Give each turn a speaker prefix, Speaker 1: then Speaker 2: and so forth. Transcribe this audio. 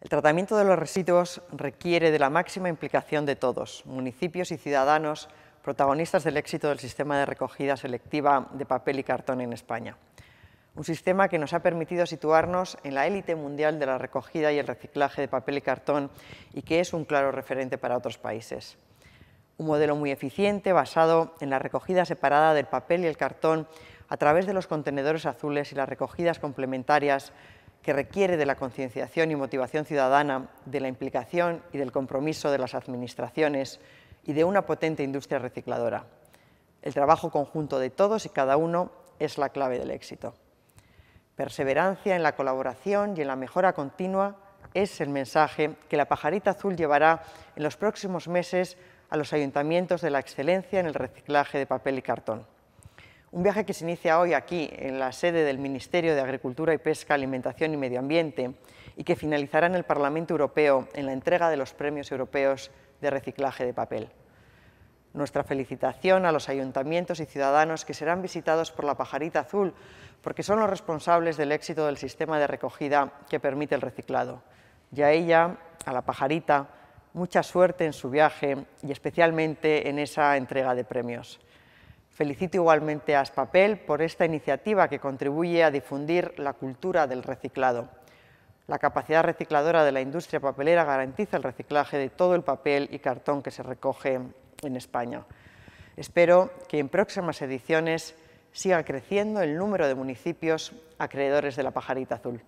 Speaker 1: El tratamiento de los residuos requiere de la máxima implicación de todos, municipios y ciudadanos, protagonistas del éxito del sistema de recogida selectiva de papel y cartón en España. Un sistema que nos ha permitido situarnos en la élite mundial de la recogida y el reciclaje de papel y cartón y que es un claro referente para otros países. Un modelo muy eficiente basado en la recogida separada del papel y el cartón a través de los contenedores azules y las recogidas complementarias que requiere de la concienciación y motivación ciudadana, de la implicación y del compromiso de las administraciones y de una potente industria recicladora. El trabajo conjunto de todos y cada uno es la clave del éxito. Perseverancia en la colaboración y en la mejora continua es el mensaje que la pajarita azul llevará en los próximos meses a los ayuntamientos de la excelencia en el reciclaje de papel y cartón. Un viaje que se inicia hoy aquí, en la sede del Ministerio de Agricultura y Pesca, Alimentación y Medio Ambiente, y que finalizará en el Parlamento Europeo en la entrega de los premios europeos de reciclaje de papel. Nuestra felicitación a los ayuntamientos y ciudadanos que serán visitados por la pajarita azul, porque son los responsables del éxito del sistema de recogida que permite el reciclado. Y a ella, a la pajarita, mucha suerte en su viaje y especialmente en esa entrega de premios. Felicito igualmente a Aspapel por esta iniciativa que contribuye a difundir la cultura del reciclado. La capacidad recicladora de la industria papelera garantiza el reciclaje de todo el papel y cartón que se recoge en España. Espero que en próximas ediciones siga creciendo el número de municipios acreedores de la pajarita azul.